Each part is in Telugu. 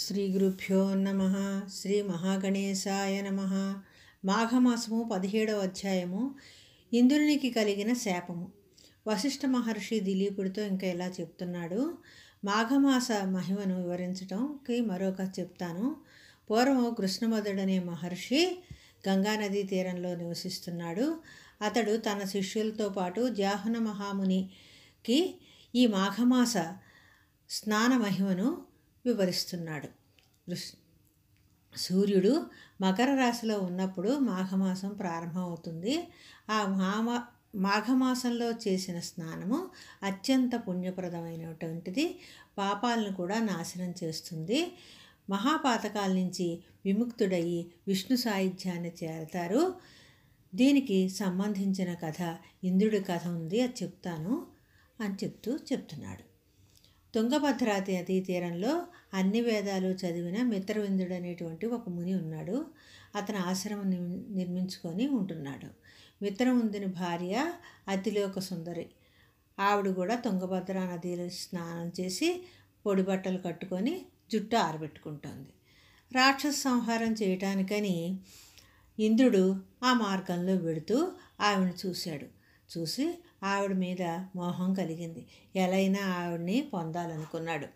శ్రీ గురుభ్యో నమ శ్రీ మహాగణేశాయ నమ మాఘమాసము పదిహేడవ అధ్యాయము ఇంద్రునికి కలిగిన శాపము వశిష్ఠ మహర్షి దిలీపుడితో ఇంకా ఇలా చెప్తున్నాడు మాఘమాస మహిమను వివరించడంకి మరొక చెప్తాను పూర్వం కృష్ణమధుడనే మహర్షి గంగానదీ తీరంలో నివసిస్తున్నాడు అతడు తన శిష్యులతో పాటు జాహ్న మహామునికి ఈ మాఘమాస స్నాన మహిమను వివరిస్తున్నాడు సూర్యుడు మకర రాశిలో ఉన్నప్పుడు మాఘమాసం ప్రారంభమవుతుంది ఆ మామ మాఘమాసంలో చేసిన స్నానము అత్యంత పుణ్యప్రదమైనటువంటిది పాపాలను కూడా నాశనం చేస్తుంది మహాపాతకాల నుంచి విముక్తుడయి విష్ణు సాయుధ్యాన్ని చేరతారు దీనికి సంబంధించిన కథ ఇంద్రుడి కథ ఉంది అది చెప్తాను అని చెప్తూ చెప్తున్నాడు తుంగభద్రాతి నదీ తీరంలో అన్ని వేదాలు చదివిన మిత్రవిందుడు అనేటువంటి ఒక ముని ఉన్నాడు అతను ఆశ్రమం నిర్మించుకొని ఉంటున్నాడు మిత్రముందుని భార్య అతిలోక సుందరి ఆవిడ కూడా తుంగభద్రా నదిలో స్నానం చేసి పొడి బట్టలు కట్టుకొని జుట్టు ఆరబెట్టుకుంటోంది రాక్షస సంహారం చేయటానికని ఇంద్రుడు ఆ మార్గంలో వెడుతూ ఆవిడని చూశాడు చూసి ఆవిడ మీద మోహం కలిగింది ఎలైనా ఆవిడ్ని పొందాలనుకున్నాడు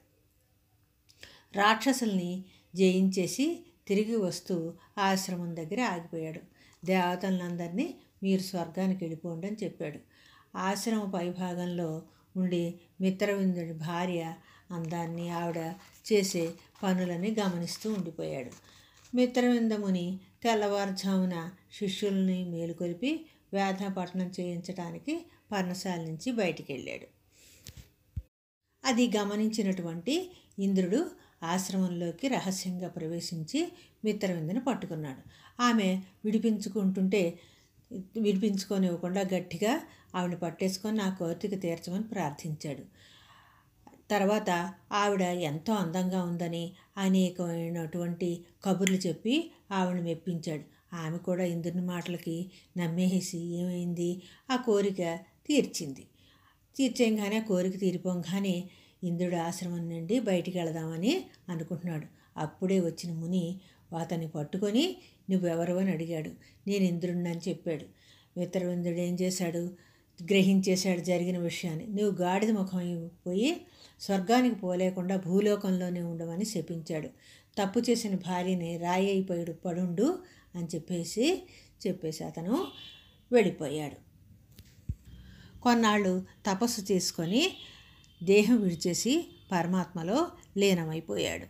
రాక్షసుల్ని జయించేసి తిరిగి వస్తూ ఆశ్రమం దగ్గర ఆగిపోయాడు దేవతలందరినీ మీరు స్వర్గానికి వెళ్ళిపోండి అని చెప్పాడు ఆశ్రమ పైభాగంలో ఉండి మిత్రవిందుడి భార్య అందాన్ని ఆవిడ చేసే పనులని గమనిస్తూ ఉండిపోయాడు మిత్రవిందముని తెల్లవారుజామున శిష్యుల్ని మేలుకొలిపి వ్యాధాపట్నం చేయించడానికి పర్ణశాల నుంచి బయటికి వెళ్ళాడు అది గమనించినటువంటి ఇంద్రుడు ఆశ్రమంలోకి రహస్యంగా ప్రవేశించి మిత్రవిందుని పట్టుకున్నాడు ఆమె విడిపించుకుంటుంటే విడిపించుకోనివ్వకుండా గట్టిగా ఆవిడ పట్టేసుకొని నా కోరిక తీర్చమని ప్రార్థించాడు తర్వాత ఆవిడ ఎంతో అందంగా ఉందని అనేకమైనటువంటి కబుర్లు చెప్పి ఆవిడ మెప్పించాడు ఆమె కూడా ఇంద్రుని మాటలకి నమ్మేసి ఏమైంది ఆ కోరిక తీర్చింది తీర్చేయంగానే కోరిక తీరిపోగానే ఇంద్రుడు ఆశ్రమం నుండి బయటికి వెళదామని అనుకుంటున్నాడు అప్పుడే వచ్చిన ముని అతన్ని పట్టుకొని నువ్వెవరు అని అడిగాడు నేను ఇంద్రుడిని అని చెప్పాడు వితరవింద్రుడు ఏం చేశాడు గ్రహించేశాడు జరిగిన విషయాన్ని నువ్వు గాడిద ముఖమైపోయి స్వర్గానికి పోలేకుండా భూలోకంలోనే ఉండమని శపించాడు తప్పు చేసిన భార్యని రాయి అయిపోయాడు పడుండు అని చెప్పేసి చెప్పేసి అతను వెళ్ళిపోయాడు కొన్నాళ్ళు తపస్సు చేసుకొని దేహం విడిచేసి పరమాత్మలో లీనమైపోయాడు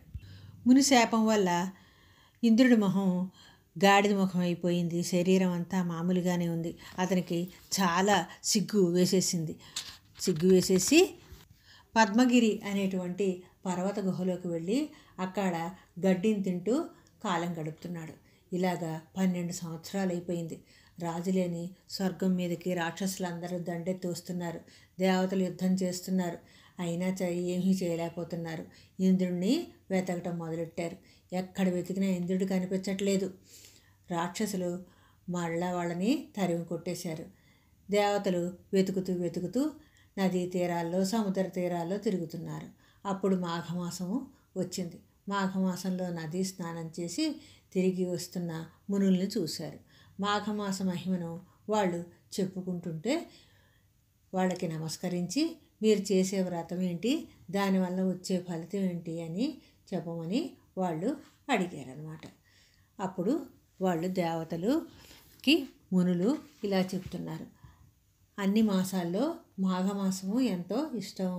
మునిశాపం వల్ల ఇంద్రుడి మొహం గాడిద ముఖం అయిపోయింది శరీరం అంతా మామూలుగానే ఉంది అతనికి చాలా సిగ్గు వేసేసింది సిగ్గు వేసేసి పద్మగిరి అనేటువంటి పర్వత గుహలోకి వెళ్ళి అక్కడ గడ్డిని తింటూ కాలం గడుపుతున్నాడు ఇలాగా పన్నెండు సంవత్సరాలు అయిపోయింది రాజులేని స్వర్గం మీదకి రాక్షసులందరూ తోస్తున్నారు దేవతలు యుద్ధం చేస్తున్నారు అయినా ఏమీ చేయలేకపోతున్నారు ఇంద్రుడిని వెతకటం మొదలెట్టారు ఎక్కడ వెతికినా ఇంద్రుడు కనిపించట్లేదు రాక్షసులు మళ్ళా వాళ్ళని తరిమి కొట్టేశారు దేవతలు వెతుకుతూ వెతుకుతూ నదీ తీరాల్లో సముద్ర తీరాల్లో తిరుగుతున్నారు అప్పుడు మాఘమాసము వచ్చింది మాఘమాసంలో నదీ స్నానం చేసి తిరిగి వస్తున్న మునుల్ని చూశారు మాఘమాస మహిమను వాళ్ళు చెప్పుకుంటుంటే వాళ్ళకి నమస్కరించి మీరు చేసే వ్రతం ఏంటి దానివల్ల వచ్చే ఫలితం ఏంటి అని చెప్పమని వాళ్ళు అడిగారనమాట అప్పుడు వాళ్ళు దేవతలుకి మునులు ఇలా చెప్తున్నారు అన్ని మాసాల్లో మాఘమాసము ఎంతో ఇష్టం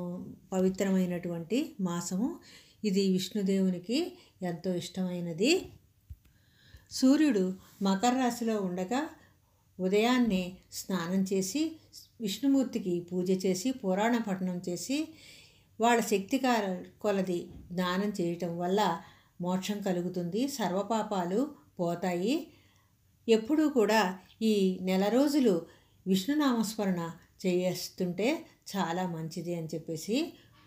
పవిత్రమైనటువంటి మాసము ఇది విష్ణుదేవునికి ఎంతో ఇష్టమైనది సూర్యుడు మకర రాశిలో ఉండగా ఉదయాన్నే స్నానం చేసి విష్ణుమూర్తికి పూజ చేసి పురాణ పఠనం చేసి వాళ్ళ శక్తి కొలది దానం చేయటం వల్ల మోక్షం కలుగుతుంది సర్వపాపాలు పోతాయి ఎప్పుడూ కూడా ఈ నెల రోజులు విష్ణునామస్మరణ చేస్తుంటే చాలా మంచిది అని చెప్పేసి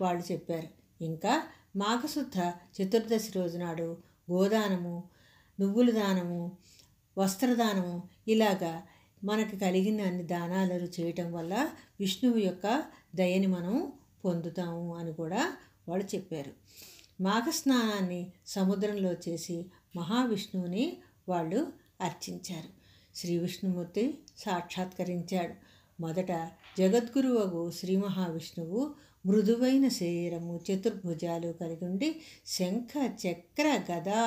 వాళ్ళు చెప్పారు ఇంకా మాఘశుద్ధ చతుర్దశి రోజునాడు గోదానము నువ్వుల దానము వస్త్రదానము ఇలాగా మనకు కలిగిన అన్ని దానాలను చేయటం వల్ల విష్ణువు యొక్క దయని మనం పొందుతాము అని కూడా వాళ్ళు చెప్పారు మాఘస్నానాన్ని సముద్రంలో చేసి మహావిష్ణువుని వాళ్ళు అర్చించారు శ్రీ విష్ణుమూర్తి సాక్షాత్కరించాడు మొదట జగద్గురువు శ్రీ మహావిష్ణువు మృదువైన శరీరము చతుర్భుజాలు కలిగి ఉండి శంఖ చక్ర గదా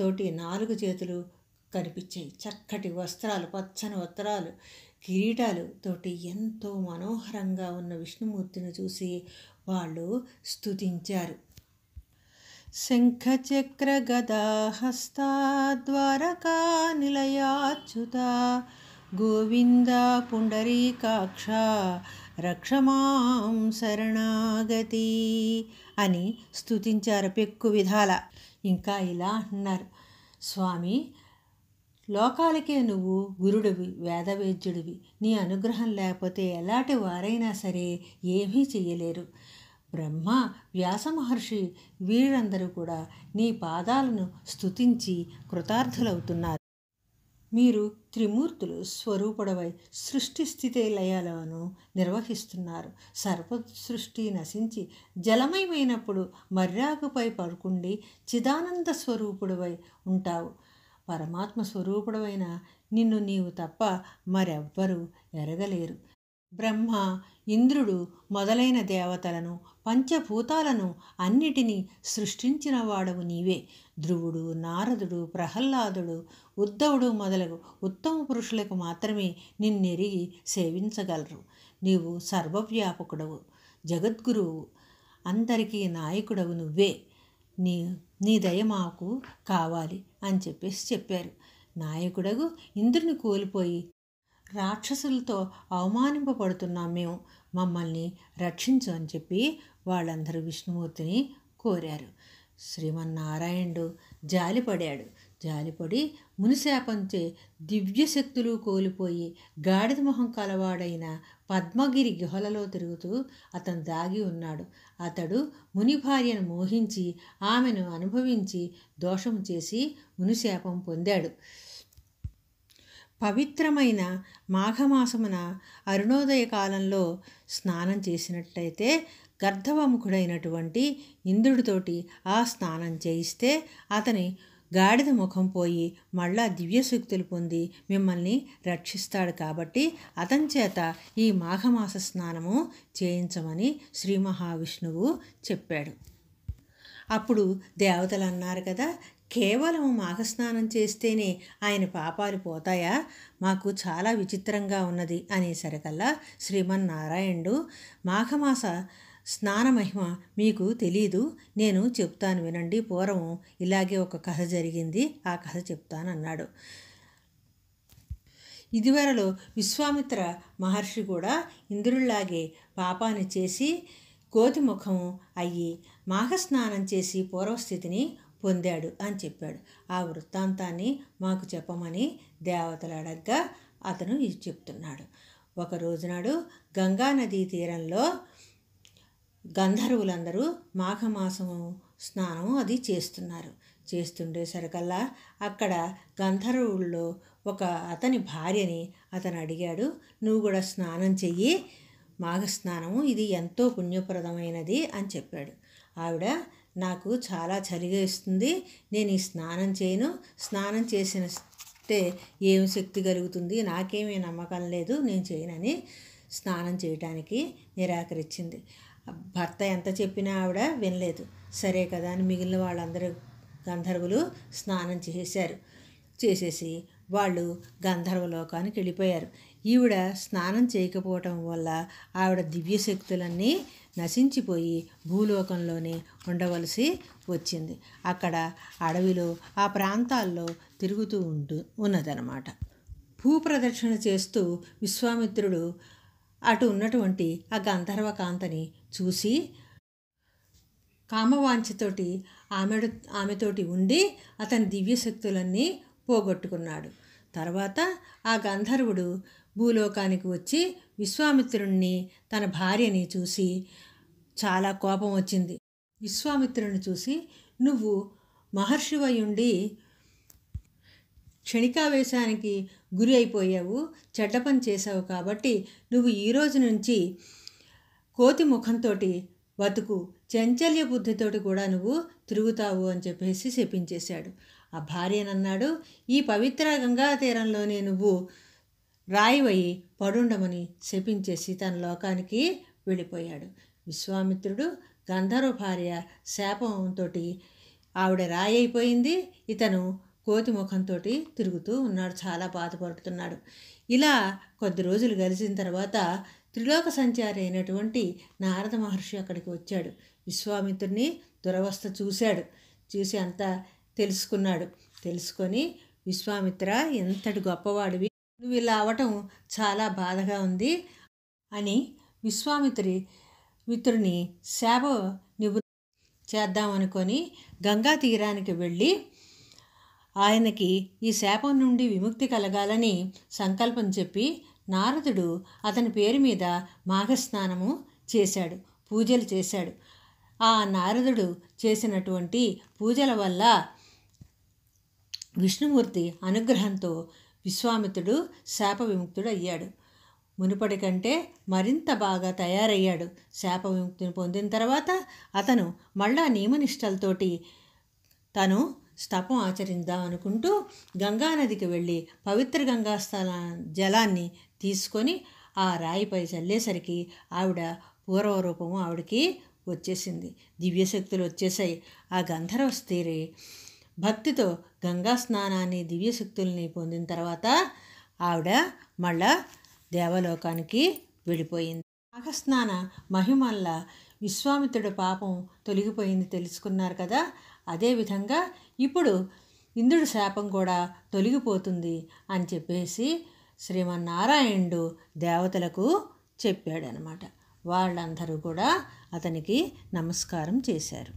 తోటి నాలుగు చేతులు కనిపించాయి చక్కటి వస్త్రాలు పచ్చని వస్త్రాలు కిరీటాలు తోటి ఎంతో మనోహరంగా ఉన్న విష్ణుమూర్తిని చూసి వాళ్ళు స్తుతించారు శంఖచక్ర గదా హస్తా ద్వారకా నిలయాచ్యుత గోవింద పుండరీకాక్ష రక్షమాం శరణాగతి అని స్తుతించారు పెక్కు విధాల ఇంకా ఇలా అన్నారు స్వామి లోకాలకే నువ్వు గురుడివి వేదవేద్యుడివి నీ అనుగ్రహం లేకపోతే ఎలాంటి వారైనా సరే ఏమీ చెయ్యలేరు బ్రహ్మ వ్యాస మహర్షి వీరందరూ కూడా నీ పాదాలను స్తుతించి కృతార్థులవుతున్నారు మీరు త్రిమూర్తులు స్వరూపుడవై సృష్టి స్థితి లయాలను నిర్వహిస్తున్నారు సర్ప సృష్టి నశించి జలమయమైనప్పుడు మర్యాకుపై పడుకుండి చిదానంద స్వరూపుడవై ఉంటావు పరమాత్మ స్వరూపుడవైన నిన్ను నీవు తప్ప మరెవ్వరూ ఎరగలేరు బ్రహ్మ ఇంద్రుడు మొదలైన దేవతలను పంచభూతాలను అన్నిటినీ సృష్టించిన వాడవు నీవే ధ్రువుడు నారదుడు ప్రహ్లాదుడు ఉద్ధవుడు మొదలగు ఉత్తమ పురుషులకు మాత్రమే నిన్నెరిగి సేవించగలరు నీవు సర్వవ్యాపకుడవు జగద్గురువు అందరికీ నాయకుడవు నువ్వే నీ నీ దయ మాకు కావాలి అని చెప్పేసి చెప్పారు నాయకుడగు ఇంద్రుని కోల్పోయి రాక్షసులతో అవమానింపబడుతున్నాం మేము మమ్మల్ని రక్షించు అని చెప్పి వాళ్ళందరూ విష్ణుమూర్తిని కోరారు శ్రీమన్నారాయణుడు జాలిపడాడు జాలిపడి మునిశాపంచే దివ్యశక్తులు కోల్పోయి గాడిద మొహం కలవాడైన పద్మగిరి గుహలలో తిరుగుతూ అతను దాగి ఉన్నాడు అతడు ముని భార్యను మోహించి ఆమెను అనుభవించి దోషం చేసి మునిశాపం పొందాడు పవిత్రమైన మాఘమాసమున అరుణోదయ కాలంలో స్నానం చేసినట్లయితే గర్ధవముఖుడైనటువంటి ఇంద్రుడితోటి ఆ స్నానం చేయిస్తే అతని గాడిద ముఖం పోయి మళ్ళా దివ్యశక్తులు పొంది మిమ్మల్ని రక్షిస్తాడు కాబట్టి అతని చేత ఈ మాఘమాస స్నానము చేయించమని శ్రీ మహావిష్ణువు చెప్పాడు అప్పుడు దేవతలు అన్నారు కదా కేవలం మాఘస్నానం చేస్తేనే ఆయన పాపాలు పోతాయా మాకు చాలా విచిత్రంగా ఉన్నది అనేసరికల్లా శ్రీమన్నారాయణుడు మాఘమాస స్నాన మహిమ మీకు తెలీదు నేను చెప్తాను వినండి పూర్వం ఇలాగే ఒక కథ జరిగింది ఆ కథ చెప్తాను అన్నాడు ఇదివరలో విశ్వామిత్ర మహర్షి కూడా ఇంద్రుల్లాగే పాపాన్ని చేసి కోతిముఖం అయ్యి మాఘస్నానం చేసి పూర్వస్థితిని పొందాడు అని చెప్పాడు ఆ వృత్తాంతాన్ని మాకు చెప్పమని దేవతలు అడగ్గా అతను చెప్తున్నాడు ఒక రోజునాడు గంగానదీ తీరంలో గంధర్వులందరూ మాఘమాసము స్నానం అది చేస్తున్నారు చేస్తుండే సరికల్లా అక్కడ గంధర్వుల్లో ఒక అతని భార్యని అతను అడిగాడు నువ్వు కూడా స్నానం చెయ్యి మాఘ స్నానము ఇది ఎంతో పుణ్యప్రదమైనది అని చెప్పాడు ఆవిడ నాకు చాలా చలిగా ఇస్తుంది నేను ఈ స్నానం చేయను స్నానం చేసిన అంటే ఏం శక్తి కలుగుతుంది నాకేమీ నమ్మకం లేదు నేను చేయనని స్నానం చేయడానికి నిరాకరించింది భర్త ఎంత చెప్పినా ఆవిడ వినలేదు సరే కదా అని మిగిలిన వాళ్ళందరూ గంధర్వులు స్నానం చేశారు చేసేసి వాళ్ళు గంధర్వ లోకానికి వెళ్ళిపోయారు ఈవిడ స్నానం చేయకపోవటం వల్ల ఆవిడ దివ్యశక్తులన్నీ నశించిపోయి భూలోకంలోనే ఉండవలసి వచ్చింది అక్కడ అడవిలో ఆ ప్రాంతాల్లో తిరుగుతూ ఉంటూ ఉన్నదనమాట భూప్రదక్షిణ చేస్తూ విశ్వామిత్రుడు అటు ఉన్నటువంటి ఆ గంధర్వ కాంతని చూసి కామవాంఛతోటి ఆమెడు ఆమెతోటి ఉండి అతని దివ్యశక్తులన్నీ పోగొట్టుకున్నాడు తర్వాత ఆ గంధర్వుడు భూలోకానికి వచ్చి విశ్వామిత్రుణ్ణి తన భార్యని చూసి చాలా కోపం వచ్చింది విశ్వామిత్రుని చూసి నువ్వు మహర్షివయుండి క్షణికావేశానికి గురి అయిపోయావు చెడ్డ పని చేశావు కాబట్టి నువ్వు ఈరోజు నుంచి కోతి ముఖంతో బతుకు చంచల్య బుద్ధితోటి కూడా నువ్వు తిరుగుతావు అని చెప్పేసి శపించేశాడు ఆ భార్యనన్నాడు ఈ పవిత్ర గంగా తీరంలోనే నువ్వు రాయివై పడుండమని శపించేసి తన లోకానికి వెళ్ళిపోయాడు విశ్వామిత్రుడు గంధర్వ భార్య శాపంతో ఆవిడ రాయి అయిపోయింది ఇతను కోతి ముఖంతో తిరుగుతూ ఉన్నాడు చాలా బాధపడుతున్నాడు ఇలా కొద్ది రోజులు గలిచిన తర్వాత త్రిలోక సంచారి అయినటువంటి నారద మహర్షి అక్కడికి వచ్చాడు విశ్వామిత్రుని దురవస్థ చూశాడు చూసి అంతా తెలుసుకున్నాడు తెలుసుకొని విశ్వామిత్ర ఎంతటి గొప్పవాడివి నువ్వు ఇలా అవటం చాలా బాధగా ఉంది అని విశ్వామిత్రి మిత్రుని శాప నివృ చేద్దామనుకొని గంగా తీరానికి వెళ్ళి ఆయనకి ఈ శాపం నుండి విముక్తి కలగాలని సంకల్పం చెప్పి నారదుడు అతని పేరు మీద మాఘస్నానము చేశాడు పూజలు చేశాడు ఆ నారదుడు చేసినటువంటి పూజల వల్ల విష్ణుమూర్తి అనుగ్రహంతో విశ్వామిత్రుడు శాప విముక్తుడు అయ్యాడు మునుపటి కంటే మరింత బాగా తయారయ్యాడు శాప విముక్తిని పొందిన తర్వాత అతను మళ్ళా నియమనిష్టలతోటి తను స్తపం ఆచరిద్దాం అనుకుంటూ గంగానదికి వెళ్ళి పవిత్ర గంగా స్థల జలాన్ని తీసుకొని ఆ రాయిపై చల్లేసరికి ఆవిడ పూర్వ రూపము ఆవిడకి వచ్చేసింది దివ్యశక్తులు వచ్చేసాయి ఆ గంధర్వ భక్తితో గంగా స్నానాన్ని దివ్యశక్తుల్ని పొందిన తర్వాత ఆవిడ మళ్ళా దేవలోకానికి వెళ్ళిపోయింది నాగస్నాన మహిమల్ల విశ్వామిత్రుడి పాపం తొలగిపోయింది తెలుసుకున్నారు కదా అదేవిధంగా ఇప్పుడు ఇంద్రుడి శాపం కూడా తొలగిపోతుంది అని చెప్పేసి శ్రీమన్నారాయణుడు దేవతలకు చెప్పాడనమాట వాళ్ళందరూ కూడా అతనికి నమస్కారం చేశారు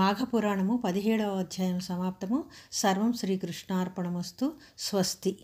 మాఘపురాణము పదిహేడవ అధ్యాయం సమాప్తము సర్వం శ్రీకృష్ణార్పణమస్తు స్వస్తి